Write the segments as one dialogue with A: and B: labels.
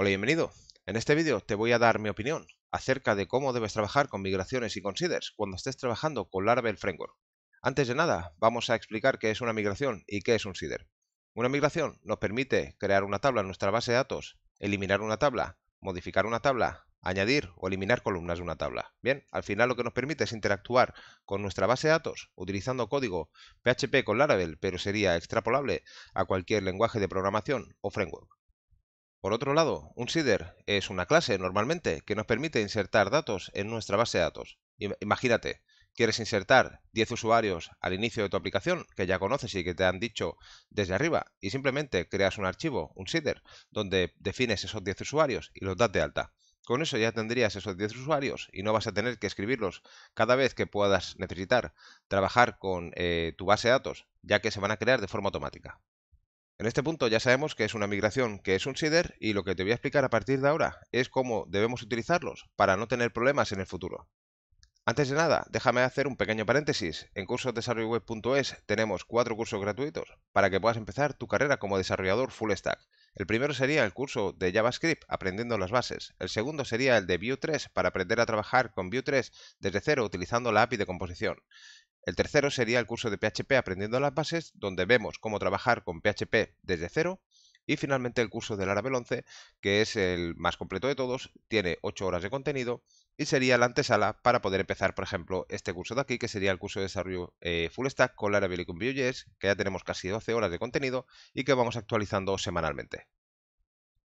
A: Hola bienvenido. En este vídeo te voy a dar mi opinión acerca de cómo debes trabajar con migraciones y considers cuando estés trabajando con Laravel Framework. Antes de nada, vamos a explicar qué es una migración y qué es un SIDER. Una migración nos permite crear una tabla en nuestra base de datos, eliminar una tabla, modificar una tabla, añadir o eliminar columnas de una tabla. Bien, al final lo que nos permite es interactuar con nuestra base de datos utilizando código PHP con Laravel, pero sería extrapolable a cualquier lenguaje de programación o framework. Por otro lado, un SIDER es una clase normalmente que nos permite insertar datos en nuestra base de datos. Imagínate, quieres insertar 10 usuarios al inicio de tu aplicación que ya conoces y que te han dicho desde arriba y simplemente creas un archivo, un SIDER, donde defines esos 10 usuarios y los das de alta. Con eso ya tendrías esos 10 usuarios y no vas a tener que escribirlos cada vez que puedas necesitar trabajar con eh, tu base de datos, ya que se van a crear de forma automática. En este punto ya sabemos que es una migración, que es un SIDER y lo que te voy a explicar a partir de ahora es cómo debemos utilizarlos para no tener problemas en el futuro. Antes de nada, déjame hacer un pequeño paréntesis. En cursosdesarrolloweb.es tenemos cuatro cursos gratuitos para que puedas empezar tu carrera como desarrollador full stack. El primero sería el curso de JavaScript, aprendiendo las bases. El segundo sería el de Vue 3, para aprender a trabajar con Vue 3 desde cero utilizando la API de composición. El tercero sería el curso de PHP Aprendiendo las Bases, donde vemos cómo trabajar con PHP desde cero. Y finalmente el curso de Laravel 11, que es el más completo de todos, tiene 8 horas de contenido y sería la antesala para poder empezar, por ejemplo, este curso de aquí, que sería el curso de desarrollo eh, Full Stack con Laravel y con Vue.js, que ya tenemos casi 12 horas de contenido y que vamos actualizando semanalmente.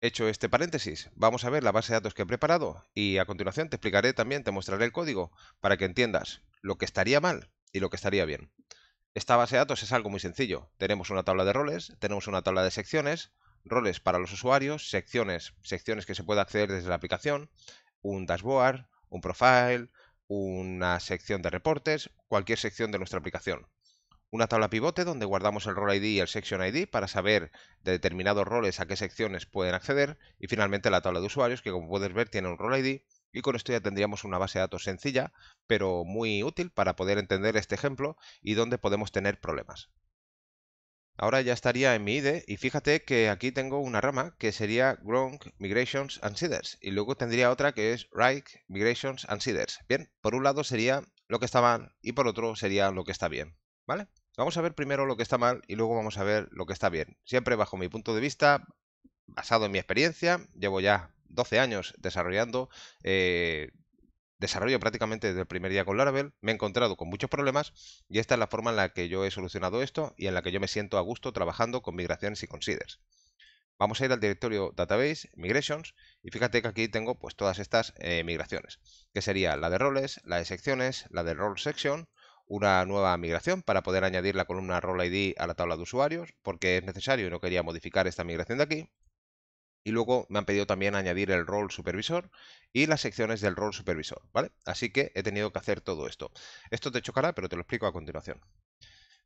A: Hecho este paréntesis, vamos a ver la base de datos que he preparado y a continuación te explicaré también, te mostraré el código para que entiendas lo que estaría mal y lo que estaría bien. Esta base de datos es algo muy sencillo. Tenemos una tabla de roles, tenemos una tabla de secciones, roles para los usuarios, secciones, secciones que se puede acceder desde la aplicación, un dashboard, un profile, una sección de reportes, cualquier sección de nuestra aplicación. Una tabla pivote donde guardamos el role ID y el section ID para saber de determinados roles a qué secciones pueden acceder. Y finalmente la tabla de usuarios que como puedes ver tiene un role ID y con esto ya tendríamos una base de datos sencilla, pero muy útil para poder entender este ejemplo y dónde podemos tener problemas. Ahora ya estaría en mi IDE y fíjate que aquí tengo una rama que sería Gronk Migrations and Seeders y luego tendría otra que es Right Migrations and Seeders. Bien, por un lado sería lo que está mal y por otro sería lo que está bien, ¿vale? Vamos a ver primero lo que está mal y luego vamos a ver lo que está bien. Siempre bajo mi punto de vista, basado en mi experiencia, llevo ya 12 años desarrollando eh, desarrollo prácticamente desde el primer día con Laravel, me he encontrado con muchos problemas y esta es la forma en la que yo he solucionado esto y en la que yo me siento a gusto trabajando con migraciones y considers. Vamos a ir al directorio Database, Migrations, y fíjate que aquí tengo pues todas estas eh, migraciones, que sería la de roles, la de secciones, la de role section, una nueva migración para poder añadir la columna role ID a la tabla de usuarios, porque es necesario y no quería modificar esta migración de aquí, y luego me han pedido también añadir el rol supervisor y las secciones del rol supervisor, ¿vale? Así que he tenido que hacer todo esto. Esto te chocará, pero te lo explico a continuación.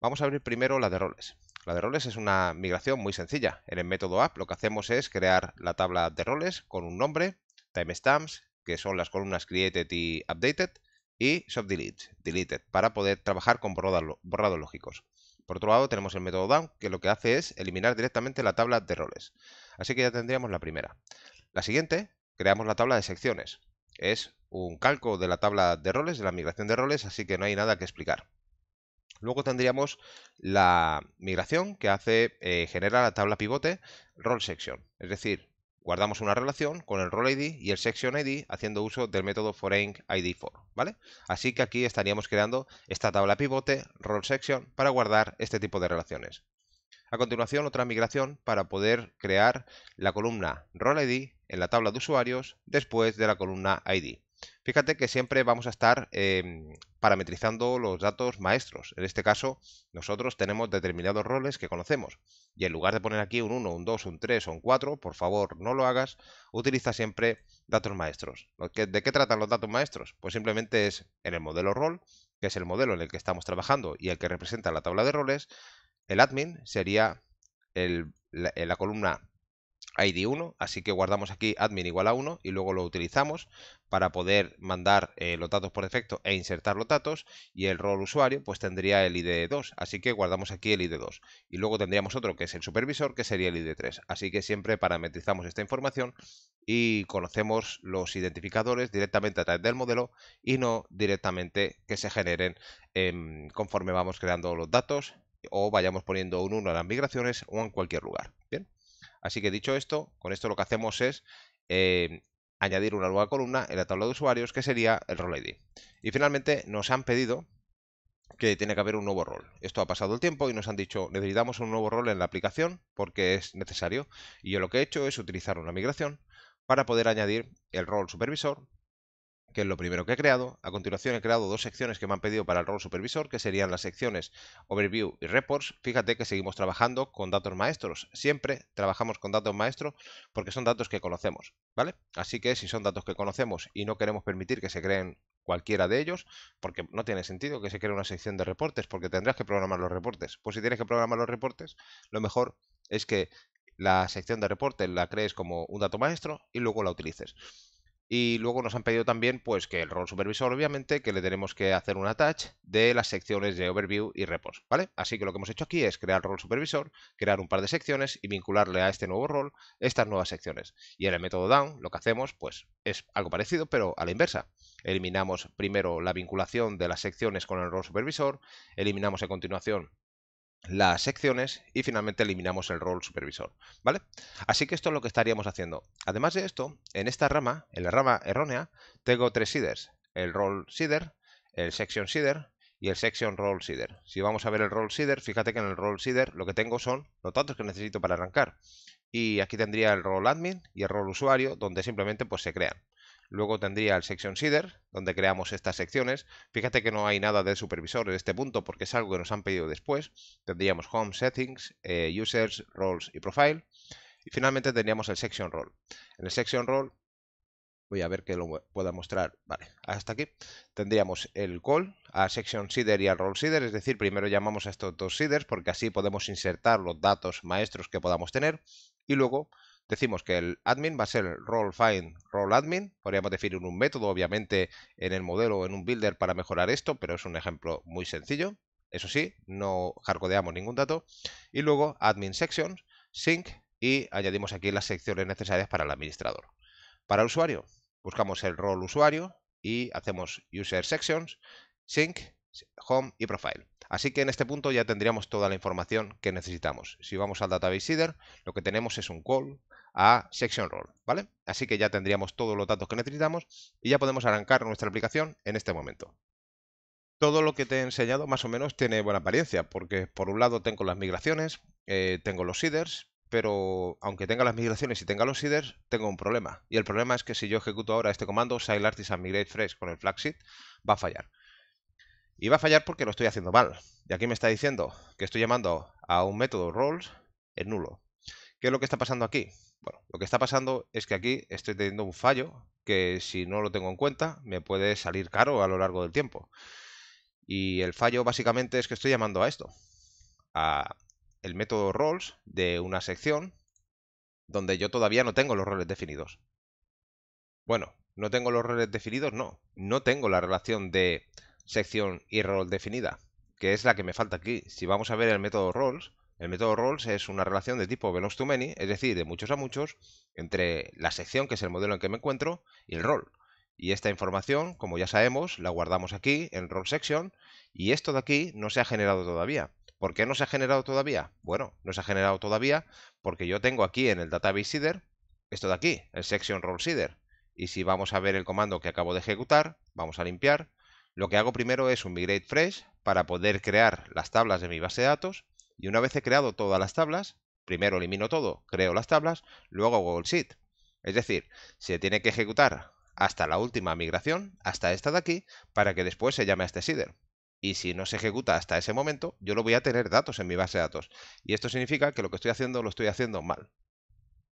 A: Vamos a abrir primero la de roles. La de roles es una migración muy sencilla. En el método app lo que hacemos es crear la tabla de roles con un nombre, timestamps, que son las columnas created y updated, y subdelete, deleted, para poder trabajar con borrados lógicos. Por otro lado, tenemos el método down, que lo que hace es eliminar directamente la tabla de roles. Así que ya tendríamos la primera. La siguiente, creamos la tabla de secciones. Es un calco de la tabla de roles, de la migración de roles, así que no hay nada que explicar. Luego tendríamos la migración que hace eh, genera la tabla pivote roll section, es decir, guardamos una relación con el role ID y el section ID haciendo uso del método foreign ID for, ¿vale? Así que aquí estaríamos creando esta tabla pivote role section para guardar este tipo de relaciones. A continuación, otra migración para poder crear la columna role ID en la tabla de usuarios después de la columna ID. Fíjate que siempre vamos a estar em, parametrizando los datos maestros. En este caso, nosotros tenemos determinados roles que conocemos. Y en lugar de poner aquí un 1, un 2, un 3 o un 4, por favor no lo hagas, utiliza siempre datos maestros. ¿De qué tratan los datos maestros? Pues simplemente es en el modelo rol, que es el modelo en el que estamos trabajando y el que representa la tabla de roles, el admin sería la columna ID 1, así que guardamos aquí admin igual a 1 y luego lo utilizamos para poder mandar eh, los datos por defecto e insertar los datos y el rol usuario pues tendría el ID 2, así que guardamos aquí el ID 2 y luego tendríamos otro que es el supervisor que sería el ID 3, así que siempre parametrizamos esta información y conocemos los identificadores directamente a través del modelo y no directamente que se generen em, conforme vamos creando los datos o vayamos poniendo un 1 en las migraciones o en cualquier lugar. Así que dicho esto, con esto lo que hacemos es eh, añadir una nueva columna en la tabla de usuarios que sería el role ID. Y finalmente nos han pedido que tiene que haber un nuevo rol. Esto ha pasado el tiempo y nos han dicho necesitamos un nuevo rol en la aplicación porque es necesario. Y yo lo que he hecho es utilizar una migración para poder añadir el rol supervisor que es lo primero que he creado. A continuación he creado dos secciones que me han pedido para el rol supervisor, que serían las secciones Overview y Reports. Fíjate que seguimos trabajando con datos maestros. Siempre trabajamos con datos maestros porque son datos que conocemos, ¿vale? Así que si son datos que conocemos y no queremos permitir que se creen cualquiera de ellos, porque no tiene sentido que se cree una sección de reportes, porque tendrás que programar los reportes. Pues si tienes que programar los reportes, lo mejor es que la sección de reportes la crees como un dato maestro y luego la utilices. Y luego nos han pedido también pues, que el rol supervisor, obviamente, que le tenemos que hacer un attach de las secciones de overview y repos, ¿vale? Así que lo que hemos hecho aquí es crear rol supervisor, crear un par de secciones y vincularle a este nuevo rol estas nuevas secciones. Y en el método down lo que hacemos pues, es algo parecido, pero a la inversa. Eliminamos primero la vinculación de las secciones con el rol supervisor, eliminamos a continuación las secciones y finalmente eliminamos el rol supervisor, ¿vale? Así que esto es lo que estaríamos haciendo. Además de esto, en esta rama, en la rama errónea, tengo tres seeders, el role seeder, el section seeder y el section role seeder. Si vamos a ver el role seeder, fíjate que en el role seeder lo que tengo son los datos que necesito para arrancar. Y aquí tendría el role admin y el role usuario, donde simplemente pues, se crean. Luego tendría el section seeder, donde creamos estas secciones. Fíjate que no hay nada de supervisor en este punto porque es algo que nos han pedido después. Tendríamos home settings, eh, users, roles y profile. Y finalmente tendríamos el section role. En el section role, voy a ver que lo pueda mostrar, vale, hasta aquí. Tendríamos el call a section seeder y al role seeder, es decir, primero llamamos a estos dos seeders porque así podemos insertar los datos maestros que podamos tener y luego decimos que el admin va a ser role find role admin. Podríamos definir un método, obviamente, en el modelo o en un builder para mejorar esto, pero es un ejemplo muy sencillo. Eso sí, no hardcodeamos ningún dato. Y luego admin sections, sync y añadimos aquí las secciones necesarias para el administrador. Para el usuario, buscamos el role usuario y hacemos user sections, sync, home y profile. Así que en este punto ya tendríamos toda la información que necesitamos. Si vamos al database header, lo que tenemos es un call a Section Role, ¿vale? Así que ya tendríamos todos los datos que necesitamos y ya podemos arrancar nuestra aplicación en este momento. Todo lo que te he enseñado más o menos tiene buena apariencia, porque por un lado tengo las migraciones, eh, tengo los seeders, pero aunque tenga las migraciones y tenga los seeders, tengo un problema. Y el problema es que si yo ejecuto ahora este comando, sail Artisan migrate fresh con el flagship, va a fallar. Y va a fallar porque lo estoy haciendo mal. Y aquí me está diciendo que estoy llamando a un método roles en nulo. ¿Qué es lo que está pasando aquí? Bueno, lo que está pasando es que aquí estoy teniendo un fallo que si no lo tengo en cuenta me puede salir caro a lo largo del tiempo. Y el fallo básicamente es que estoy llamando a esto, a el método roles de una sección donde yo todavía no tengo los roles definidos. Bueno, no tengo los roles definidos, no. No tengo la relación de sección y rol definida, que es la que me falta aquí. Si vamos a ver el método roles, el método roles es una relación de tipo belongs to Many, es decir, de muchos a muchos, entre la sección, que es el modelo en que me encuentro, y el rol. Y esta información, como ya sabemos, la guardamos aquí en role Section, y esto de aquí no se ha generado todavía. ¿Por qué no se ha generado todavía? Bueno, no se ha generado todavía porque yo tengo aquí en el database seeder esto de aquí, el section role seeder. Y si vamos a ver el comando que acabo de ejecutar, vamos a limpiar. Lo que hago primero es un migrate fresh para poder crear las tablas de mi base de datos y una vez he creado todas las tablas, primero elimino todo, creo las tablas, luego hago el sheet. Es decir, se tiene que ejecutar hasta la última migración, hasta esta de aquí, para que después se llame a este seeder. Y si no se ejecuta hasta ese momento, yo lo voy a tener datos en mi base de datos. Y esto significa que lo que estoy haciendo lo estoy haciendo mal.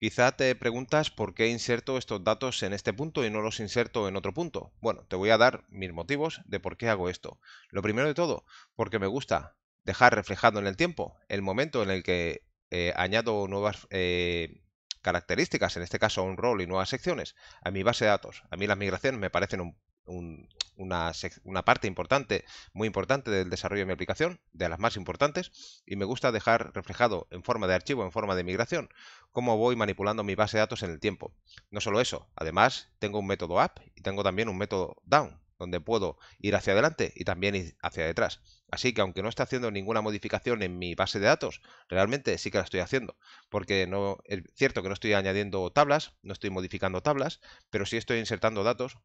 A: Quizá te preguntas por qué inserto estos datos en este punto y no los inserto en otro punto. Bueno, te voy a dar mis motivos de por qué hago esto. Lo primero de todo, porque me gusta dejar reflejado en el tiempo el momento en el que eh, añado nuevas eh, características, en este caso un rol y nuevas secciones, a mi base de datos. A mí las migraciones me parecen una, parte importante, muy importante del desarrollo de mi aplicación, de las más importantes, y me gusta dejar reflejado en forma de archivo, en forma de migración, cómo voy manipulando mi base de datos en el tiempo. No solo eso, además tengo un método up y tengo también un método down donde puedo ir hacia adelante y también ir hacia detrás. Así que aunque no esté haciendo ninguna modificación en mi base de datos, realmente sí que la estoy haciendo, porque no es cierto que no estoy añadiendo tablas, no estoy modificando tablas, pero sí estoy insertando datos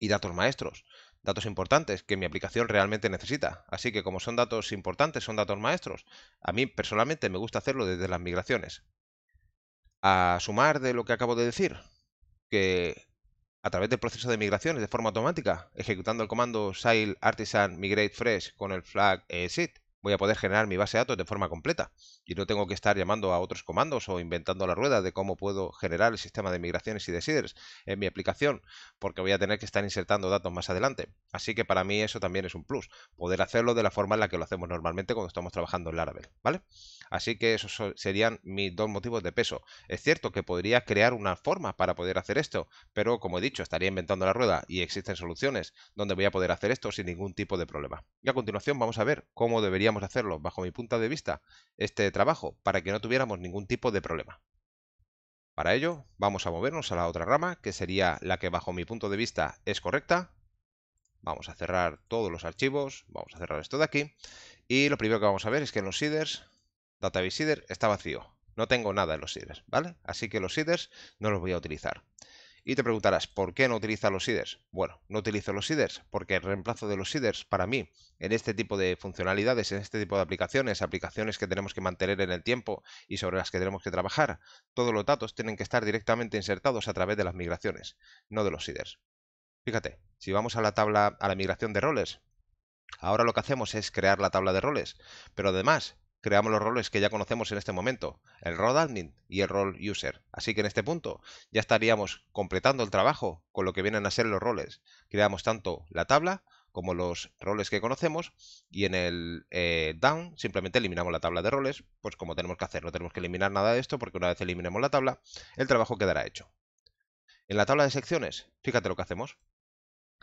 A: y datos maestros, datos importantes que mi aplicación realmente necesita. Así que como son datos importantes, son datos maestros, a mí personalmente me gusta hacerlo desde las migraciones. A sumar de lo que acabo de decir, que a través del proceso de migraciones de forma automática, ejecutando el comando sail artisan migrate fresh con el flag EXIT, eh, voy a poder generar mi base de datos de forma completa y no tengo que estar llamando a otros comandos o inventando la rueda de cómo puedo generar el sistema de migraciones y de seeders en mi aplicación, porque voy a tener que estar insertando datos más adelante. Así que para mí eso también es un plus, poder hacerlo de la forma en la que lo hacemos normalmente cuando estamos trabajando en Laravel, ¿vale? Así que esos serían mis dos motivos de peso. Es cierto que podría crear una forma para poder hacer esto, pero como he dicho, estaría inventando la rueda y existen soluciones donde voy a poder hacer esto sin ningún tipo de problema. Y a continuación vamos a ver cómo debería hacerlo, bajo mi punto de vista, este trabajo para que no tuviéramos ningún tipo de problema. Para ello, vamos a movernos a la otra rama, que sería la que bajo mi punto de vista es correcta. Vamos a cerrar todos los archivos, vamos a cerrar esto de aquí. Y lo primero que vamos a ver es que en los seeders, database seeder está vacío. No tengo nada en los seeders, ¿vale? Así que los seeders no los voy a utilizar. Y te preguntarás, ¿por qué no utiliza los seeders? Bueno, no utilizo los seeders porque el reemplazo de los seeders para mí en este tipo de funcionalidades, en este tipo de aplicaciones, aplicaciones que tenemos que mantener en el tiempo y sobre las que tenemos que trabajar, todos los datos tienen que estar directamente insertados a través de las migraciones, no de los seeders. Fíjate, si vamos a la tabla, a la migración de roles, ahora lo que hacemos es crear la tabla de roles, pero además creamos los roles que ya conocemos en este momento, el role admin y el role user. Así que en este punto ya estaríamos completando el trabajo con lo que vienen a ser los roles. Creamos tanto la tabla como los roles que conocemos y en el eh, down simplemente eliminamos la tabla de roles, pues como tenemos que hacer, no tenemos que eliminar nada de esto porque una vez eliminemos la tabla, el trabajo quedará hecho. En la tabla de secciones, fíjate lo que hacemos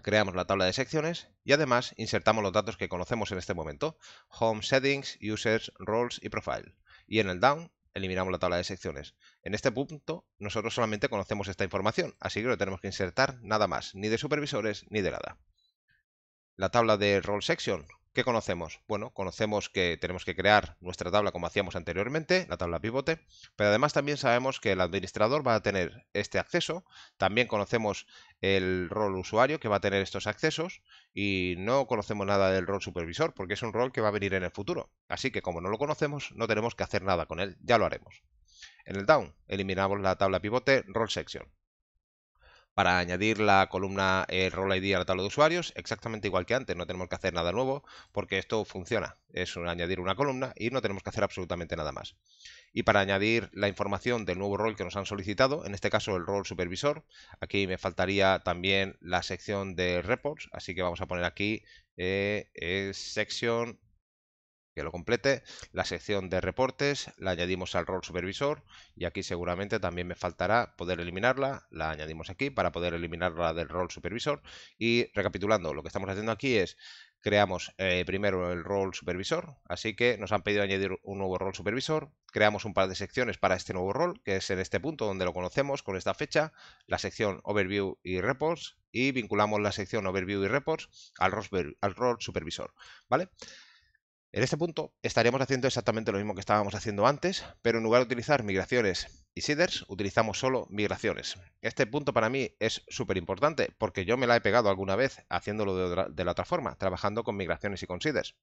A: creamos la tabla de secciones y además insertamos los datos que conocemos en este momento, Home Settings, Users, Roles y Profile. Y en el Down eliminamos la tabla de secciones. En este punto nosotros solamente conocemos esta información, así que no tenemos que insertar nada más, ni de supervisores ni de nada. La tabla de Role Section ¿Qué conocemos? Bueno, conocemos que tenemos que crear nuestra tabla como hacíamos anteriormente, la tabla pivote, pero además también sabemos que el administrador va a tener este acceso, también conocemos el rol usuario que va a tener estos accesos y no conocemos nada del rol supervisor porque es un rol que va a venir en el futuro. Así que como no lo conocemos, no tenemos que hacer nada con él, ya lo haremos. En el down eliminamos la tabla pivote rol section para añadir la columna eh, Role ID a la tabla de usuarios, exactamente igual que antes, no tenemos que hacer nada nuevo porque esto funciona, es añadir una columna y no tenemos que hacer absolutamente nada más. Y para añadir la información del nuevo rol que nos han solicitado, en este caso el rol supervisor, aquí me faltaría también la sección de reports, así que vamos a poner aquí eh, eh, sección que lo complete, la sección de reportes, la añadimos al rol supervisor y aquí seguramente también me faltará poder eliminarla, la añadimos aquí para poder eliminarla del rol supervisor y recapitulando, lo que estamos haciendo aquí es creamos eh, primero el rol supervisor, así que nos han pedido añadir un nuevo rol supervisor, creamos un par de secciones para este nuevo rol, que es en este punto donde lo conocemos con esta fecha, la sección Overview y Reports, y vinculamos la sección Overview y Reports al rol, al rol supervisor, ¿vale? En este punto estaríamos haciendo exactamente lo mismo que estábamos haciendo antes, pero en lugar de utilizar migraciones y seeders, utilizamos solo migraciones. Este punto para mí es súper importante porque yo me la he pegado alguna vez haciéndolo de, de la otra forma, trabajando con migraciones y con seeders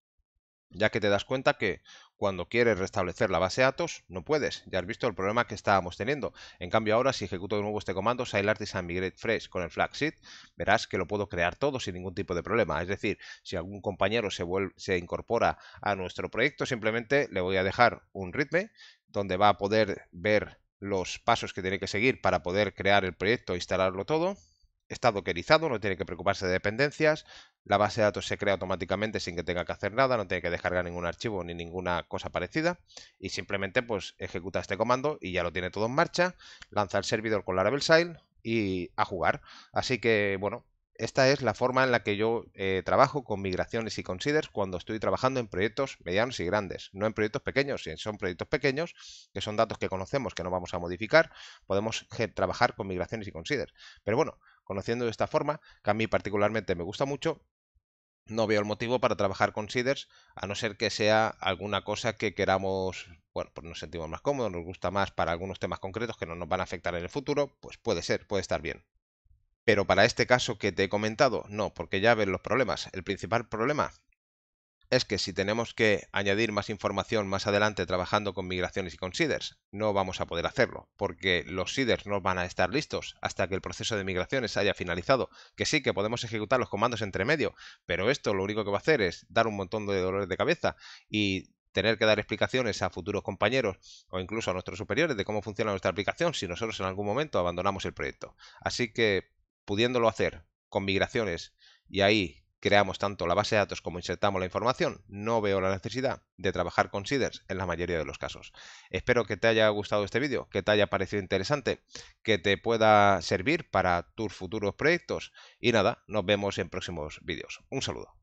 A: ya que te das cuenta que cuando quieres restablecer la base de datos no puedes. Ya has visto el problema que estábamos teniendo. En cambio ahora si ejecuto de nuevo este comando `sail artisan migrate fresh con el flag sheet, verás que lo puedo crear todo sin ningún tipo de problema. Es decir, si algún compañero se, incorpora a nuestro proyecto, simplemente le voy a dejar un readme donde va a poder ver los pasos que tiene que seguir para poder crear el proyecto e instalarlo todo está dockerizado, no tiene que preocuparse de dependencias, la base de datos se crea automáticamente sin que tenga que hacer nada, no tiene que descargar ningún archivo ni ninguna cosa parecida y simplemente pues ejecuta este comando y ya lo tiene todo en marcha, lanza el servidor con Laravel Sile y a jugar. Así que bueno, esta es la forma en la que yo eh, trabajo con migraciones y considers cuando estoy trabajando en proyectos medianos y grandes, no en proyectos pequeños. Si son proyectos pequeños, que son datos que conocemos, que no vamos a modificar, podemos trabajar con migraciones y considers. Pero bueno, conociendo de esta forma, que a mí particularmente me gusta mucho, no veo el motivo para trabajar con Siders, a no ser que sea alguna cosa que queramos, bueno, pues nos sentimos más cómodos, nos gusta más para algunos temas concretos que no nos van a afectar en el futuro, pues puede ser, puede estar bien. Pero para este caso que te he comentado, no, porque ya ves los problemas. El principal problema es que si tenemos que añadir más información más adelante trabajando con migraciones y con seeders, no vamos a poder hacerlo, porque los seeders no van a estar listos hasta que el proceso de migraciones haya finalizado, que sí que podemos ejecutar los comandos entre medio, pero esto lo único que va a hacer es dar un montón de dolores de cabeza y tener que dar explicaciones a futuros compañeros o incluso a nuestros superiores de cómo funciona nuestra aplicación si nosotros en algún momento abandonamos el proyecto. Así que pudiéndolo hacer con migraciones y ahí creamos tanto la base de datos como insertamos la información, no veo la necesidad de trabajar con seeders en la mayoría de los casos. Espero que te haya gustado este vídeo, que te haya parecido interesante, que te pueda servir para tus futuros proyectos y nada, nos vemos en próximos vídeos. Un saludo.